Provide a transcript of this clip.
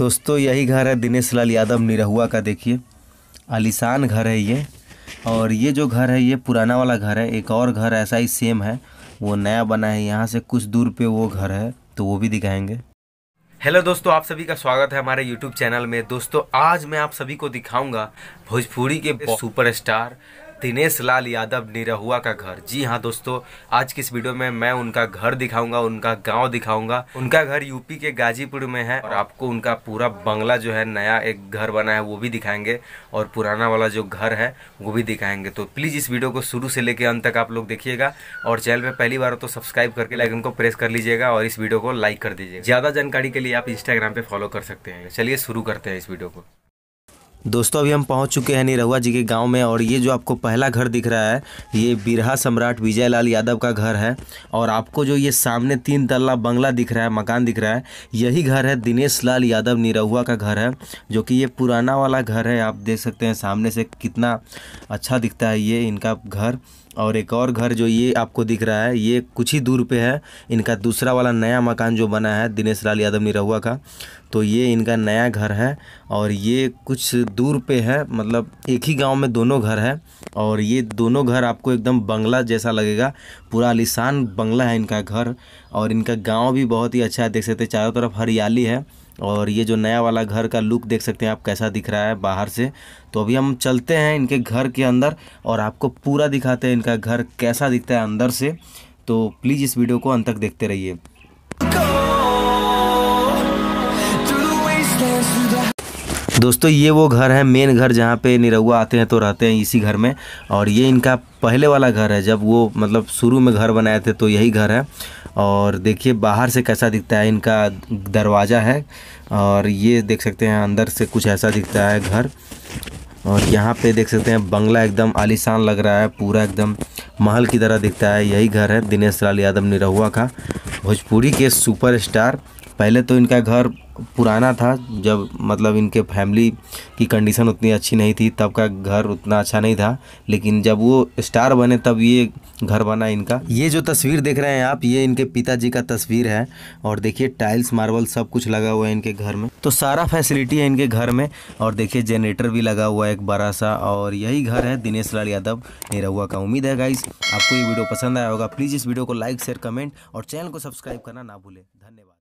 दोस्तों यही घर है दिनेश लाल यादव निरहुआ का देखिए आलिशान घर है ये और ये जो घर है ये पुराना वाला घर है एक और घर ऐसा ही सेम है वो नया बना है यहाँ से कुछ दूर पे वो घर है तो वो भी दिखाएंगे हेलो दोस्तों आप सभी का स्वागत है हमारे यूट्यूब चैनल में दोस्तों आज मैं आप सभी को दिखाऊंगा भोजपुरी के सुपरस्टार दिनेश लाल यादव निरहुआ का घर जी हाँ दोस्तों आज की इस वीडियो में मैं उनका घर दिखाऊंगा उनका गांव दिखाऊंगा उनका घर यूपी के गाजीपुर में है और आपको उनका पूरा बंगला जो है नया एक घर बना है वो भी दिखाएंगे और पुराना वाला जो घर है वो भी दिखाएंगे तो प्लीज़ इस वीडियो को शुरू से लेकर अंत तक आप लोग देखिएगा और चैनल पर पहली बार तो सब्सक्राइब करके लाइकन को प्रेस कर लीजिएगा और इस वीडियो को लाइक कर दीजिएगा ज़्यादा जानकारी के लिए आप इंस्टाग्राम पे फॉलो कर सकते हैं चलिए शुरू करते हैं इस वीडियो को दोस्तों अभी हम पहुंच चुके हैं निरहुआ जी के गांव में और ये जो आपको पहला घर दिख रहा है ये बिरहा सम्राट विजयलाल यादव का घर है और आपको जो ये सामने तीन तल्ला बंगला दिख रहा है मकान दिख रहा है यही घर है दिनेश लाल यादव निरहुआ का घर है जो कि ये पुराना वाला घर है आप देख सकते हैं सामने से कितना अच्छा दिखता है ये इनका घर और एक और घर जो ये आपको दिख रहा है ये कुछ ही दूर पे है इनका दूसरा वाला नया मकान जो बना है दिनेश लाल यादव निरहुआ का तो ये इनका नया घर है और ये कुछ दूर पे है मतलब एक ही गांव में दोनों घर है और ये दोनों घर आपको एकदम बंगला जैसा लगेगा पूरा आलिशान बंगला है इनका घर और इनका गांव भी बहुत ही अच्छा है देख सकते हैं चारों तरफ हरियाली है और ये जो नया वाला घर का लुक देख सकते हैं आप कैसा दिख रहा है बाहर से तो अभी हम चलते हैं इनके घर के अंदर और आपको पूरा दिखाते हैं इनका घर कैसा दिखता है अंदर से तो प्लीज़ इस वीडियो को अंत तक देखते रहिए दोस्तों ये वो घर है मेन घर जहाँ पे निरहुआ आते हैं तो रहते हैं इसी घर में और ये इनका पहले वाला घर है जब वो मतलब शुरू में घर बनाए थे तो यही घर है और देखिए बाहर से कैसा दिखता है इनका दरवाज़ा है और ये देख सकते हैं अंदर से कुछ ऐसा दिखता है घर और यहाँ पे देख सकते हैं बंगला एकदम आलिशान लग रहा है पूरा एकदम महल की तरह दिखता है यही घर है दिनेश लाल यादव निरहुआ का भोजपुरी के सुपरस्टार पहले तो इनका घर पुराना था जब मतलब इनके फैमिली की कंडीशन उतनी अच्छी नहीं थी तब का घर उतना अच्छा नहीं था लेकिन जब वो स्टार बने तब ये घर बना इनका ये जो तस्वीर देख रहे हैं आप ये इनके पिताजी का तस्वीर है और देखिए टाइल्स मार्बल सब कुछ लगा हुआ है इनके घर में तो सारा फैसिलिटी है इनके घर में और देखिए जनरेटर भी लगा हुआ है एक बड़ा सा और यही घर है दिनेश लाल यादव निरहुआ का उम्मीद है गाइस आपको ये वीडियो पसंद आया होगा प्लीज़ इस वीडियो को लाइक शेयर कमेंट और चैनल को सब्सक्राइब करना ना भूलें धन्यवाद